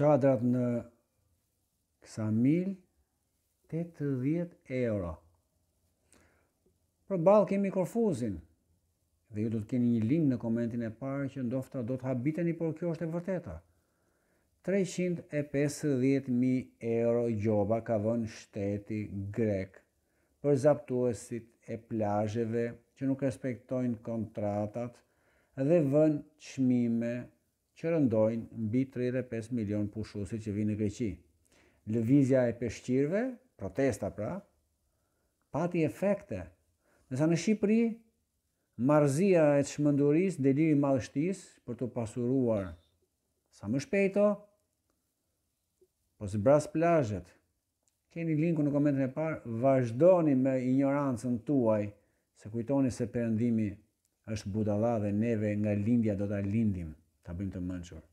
qadrat në kësa mil, 80 euro. Për balë kemi korfuzin. Dhe ju do të keni një link në komentin e parë që ndofta do të habiteni, por kjo është e vërteta. 350.000 euro gjoba ka vën shteti grek për zaptuesit e plajëve që nuk respektojnë kontratat dhe vën qmime që rëndojnë mbi 35 milion pushusi që vinë në Greqi. Lëvizja e peshqirve, protesta pra, pati efekte. Nësa në Shqipëri, marzia e të shmënduris, deliri malështis për të pasuruar sa më shpejto, po së bras plajët. Keni linku në komentën e parë, vazhdoni me ignorancën tuaj, se kujtoni se përëndimi është budala dhe neve nga lindja do të lindim. ta bëjmë të mençur.